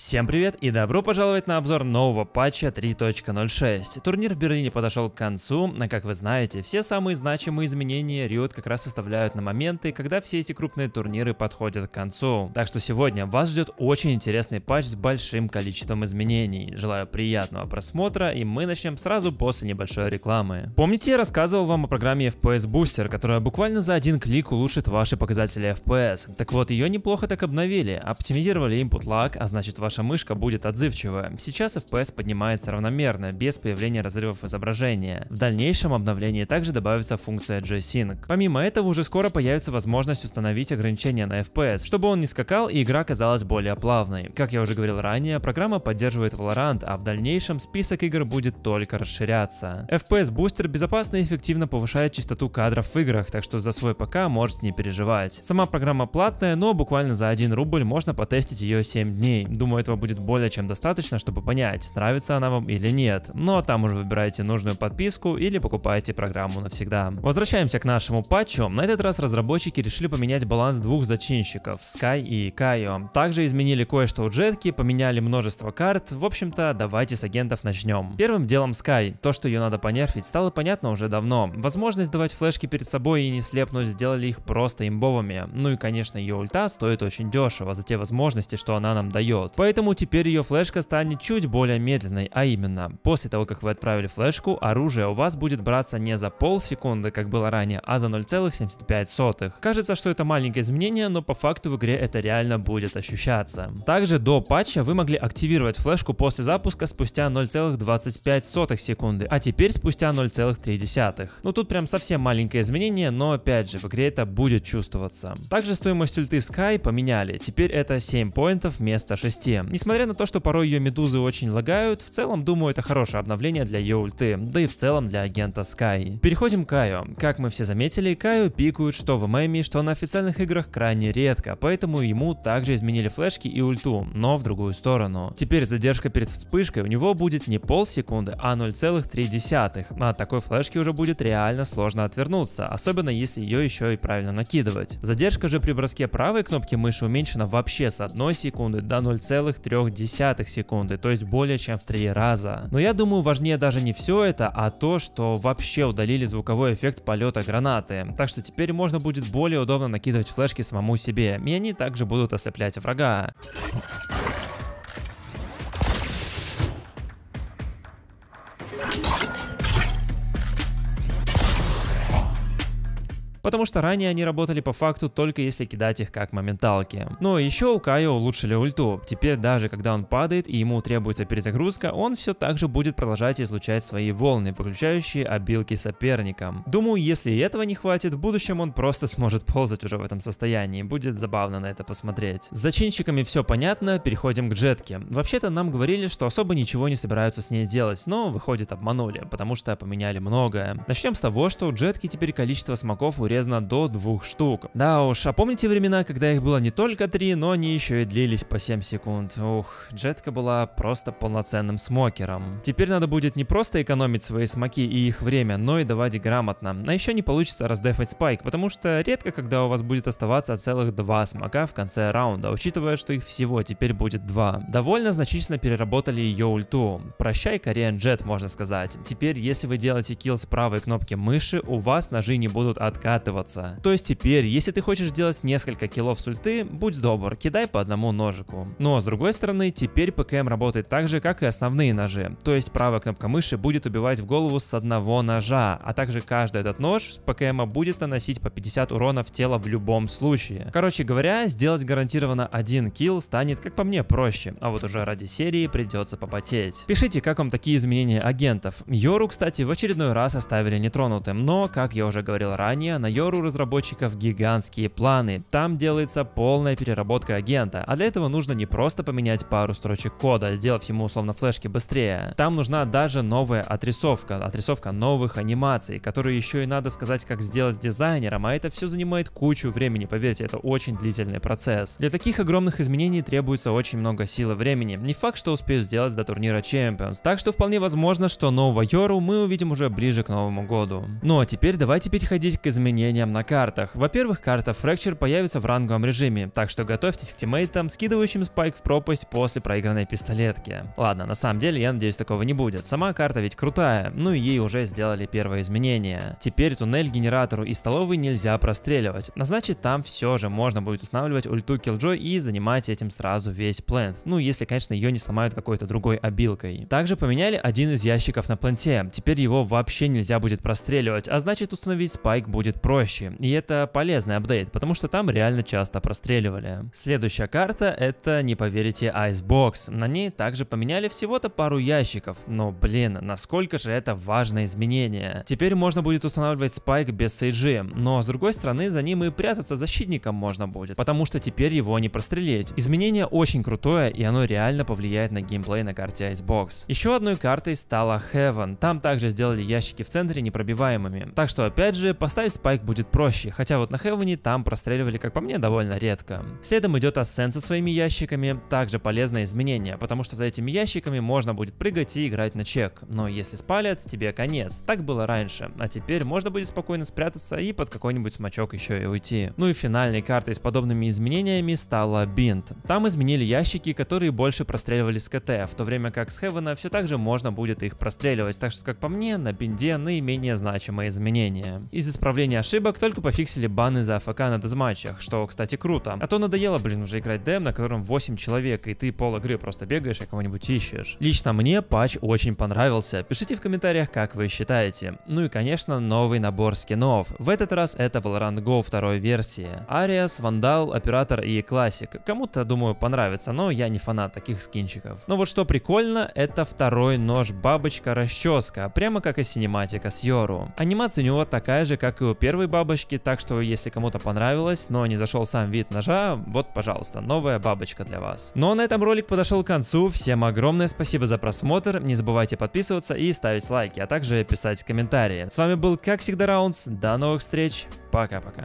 Всем привет и добро пожаловать на обзор нового патча 3.06. Турнир в Берлине подошел к концу, но как вы знаете, все самые значимые изменения Riot как раз составляют на моменты, когда все эти крупные турниры подходят к концу. Так что сегодня вас ждет очень интересный патч с большим количеством изменений. Желаю приятного просмотра и мы начнем сразу после небольшой рекламы. Помните, я рассказывал вам о программе FPS Booster, которая буквально за один клик улучшит ваши показатели FPS. Так вот, ее неплохо так обновили, оптимизировали input lag, а значит ваш ваша мышка будет отзывчивая. Сейчас FPS поднимается равномерно, без появления разрывов изображения. В дальнейшем обновлении также добавится функция G-Sync. Помимо этого уже скоро появится возможность установить ограничения на FPS, чтобы он не скакал и игра казалась более плавной. Как я уже говорил ранее, программа поддерживает Valorant, а в дальнейшем список игр будет только расширяться. FPS бустер безопасно и эффективно повышает частоту кадров в играх, так что за свой ПК можете не переживать. Сама программа платная, но буквально за 1 рубль можно потестить ее 7 дней. Думаю, этого будет более чем достаточно, чтобы понять, нравится она вам или нет. Ну а там уже выбираете нужную подписку или покупаете программу навсегда. Возвращаемся к нашему патчу. На этот раз разработчики решили поменять баланс двух зачинщиков, Sky и Кайо. Также изменили кое-что у джетки, поменяли множество карт. В общем-то, давайте с агентов начнем. Первым делом Sky. То, что ее надо понерфить, стало понятно уже давно. Возможность давать флешки перед собой и не слепнуть сделали их просто имбовыми. Ну и конечно ее ульта стоит очень дешево за те возможности, что она нам дает. Поэтому теперь ее флешка станет чуть более медленной, а именно, после того, как вы отправили флешку, оружие у вас будет браться не за полсекунды, как было ранее, а за 0,75. Кажется, что это маленькое изменение, но по факту в игре это реально будет ощущаться. Также до патча вы могли активировать флешку после запуска спустя 0,25 секунды, а теперь спустя 0,3. Ну тут прям совсем маленькое изменение, но опять же в игре это будет чувствоваться. Также стоимость ульты Sky поменяли, теперь это 7 поинтов вместо 6 все. Несмотря на то, что порой ее медузы очень лагают, в целом, думаю, это хорошее обновление для ее ульты, да и в целом для агента Sky. Переходим к Каю. Как мы все заметили, Каю пикают что в ММИ, что на официальных играх крайне редко, поэтому ему также изменили флешки и ульту, но в другую сторону. Теперь задержка перед вспышкой у него будет не полсекунды, а 0,3. А От такой флешки уже будет реально сложно отвернуться, особенно если ее еще и правильно накидывать. Задержка же при броске правой кнопки мыши уменьшена вообще с 1 секунды до 0, 0,3 секунды, то есть более чем в 3 раза. Но я думаю важнее даже не все это, а то, что вообще удалили звуковой эффект полета гранаты, так что теперь можно будет более удобно накидывать флешки самому себе, и они также будут ослеплять врага. потому что ранее они работали по факту только если кидать их как моменталки. Но еще у Кайо улучшили ульту, теперь даже когда он падает и ему требуется перезагрузка, он все так же будет продолжать излучать свои волны, выключающие обилки соперникам. Думаю, если этого не хватит, в будущем он просто сможет ползать уже в этом состоянии, будет забавно на это посмотреть. С зачинщиками все понятно, переходим к джетке. Вообще-то нам говорили, что особо ничего не собираются с ней делать, но выходит обманули, потому что поменяли многое. Начнем с того, что у джетки теперь количество смоков урезано полезно до двух штук. Да уж, а помните времена, когда их было не только три, но они еще и длились по 7 секунд? Ух, Джетка была просто полноценным смокером. Теперь надо будет не просто экономить свои смоки и их время, но и давать грамотно. А еще не получится раздефать спайк, потому что редко когда у вас будет оставаться целых два смока в конце раунда, учитывая, что их всего теперь будет два. Довольно значительно переработали ее ульту. Прощай, Korean Jet, можно сказать. Теперь, если вы делаете килл с правой кнопки мыши, у вас ножи не будут откатывать раскидываться. То есть теперь, если ты хочешь сделать несколько килов с ульты, будь добр, кидай по одному ножику. Но с другой стороны, теперь ПКМ работает так же, как и основные ножи. То есть правая кнопка мыши будет убивать в голову с одного ножа, а также каждый этот нож с ПКМа будет наносить по 50 урона в тело в любом случае. Короче говоря, сделать гарантированно один килл станет, как по мне, проще, а вот уже ради серии придется попотеть. Пишите, как вам такие изменения агентов. Йору, кстати, в очередной раз оставили нетронутым, но, как я уже говорил ранее, на Йору Майор у разработчиков гигантские планы. Там делается полная переработка агента, а для этого нужно не просто поменять пару строчек кода, сделав ему условно флешки быстрее. Там нужна даже новая отрисовка, отрисовка новых анимаций, которые еще и надо сказать, как сделать дизайнером, а это все занимает кучу времени, поверьте, это очень длительный процесс. Для таких огромных изменений требуется очень много сил и времени. Не факт, что успею сделать до турнира Champions, так что вполне возможно, что нового Йору мы увидим уже ближе к Новому году. Ну а теперь давайте переходить к изменениям управлением на картах. Во-первых, карта Fracture появится в ранговом режиме, так что готовьтесь к тиммейтам, скидывающим спайк в пропасть после проигранной пистолетки. Ладно, на самом деле, я надеюсь, такого не будет. Сама карта ведь крутая, ну и ей уже сделали первое изменение. Теперь туннель генератору и столовый нельзя простреливать, а значит там все же можно будет устанавливать ульту Killjoy и занимать этим сразу весь плент. Ну, если, конечно, ее не сломают какой-то другой обилкой. Также поменяли один из ящиков на пленте, теперь его вообще нельзя будет простреливать, а значит установить спайк будет проще проще. И это полезный апдейт, потому что там реально часто простреливали. Следующая карта это, не поверите, Icebox. На ней также поменяли всего-то пару ящиков. Но блин, насколько же это важное изменение. Теперь можно будет устанавливать спайк без сейджи, но с другой стороны за ним и прятаться защитником можно будет, потому что теперь его не прострелить. Изменение очень крутое и оно реально повлияет на геймплей на карте Icebox. Еще одной картой стала Heaven. Там также сделали ящики в центре непробиваемыми. Так что опять же, поставить спайк так будет проще, хотя вот на Хелвене там простреливали, как по мне, довольно редко. Следом идет Ascent со своими ящиками, также полезное изменение, потому что за этими ящиками можно будет прыгать и играть на чек, но если спалят, тебе конец, так было раньше, а теперь можно будет спокойно спрятаться и под какой-нибудь смачок еще и уйти. Ну и финальной картой с подобными изменениями стала Бинт. Там изменили ящики, которые больше простреливали с КТ, в то время как с Хевена все так же можно будет их простреливать, так что как по мне, на Бинде наименее значимые изменения. Из исправления ошибок, только пофиксили баны за АФК на дезматчах, что, кстати, круто. А то надоело, блин, уже играть дем на котором 8 человек, и ты пол игры просто бегаешь и кого-нибудь ищешь. Лично мне патч очень понравился. Пишите в комментариях, как вы считаете. Ну и, конечно, новый набор скинов. В этот раз это Valorant Go второй версии. Ариас, Вандал, Оператор и Классик. Кому-то, думаю, понравится, но я не фанат таких скинчиков. Но вот что прикольно, это второй нож бабочка-расческа, прямо как и синематика с Йору. Анимация у него такая же, как и у первого первой бабочки, так что если кому-то понравилось, но не зашел сам вид ножа, вот, пожалуйста, новая бабочка для вас. Ну а на этом ролик подошел к концу, всем огромное спасибо за просмотр, не забывайте подписываться и ставить лайки, а также писать комментарии. С вами был, как всегда, Раунс, до новых встреч, пока-пока.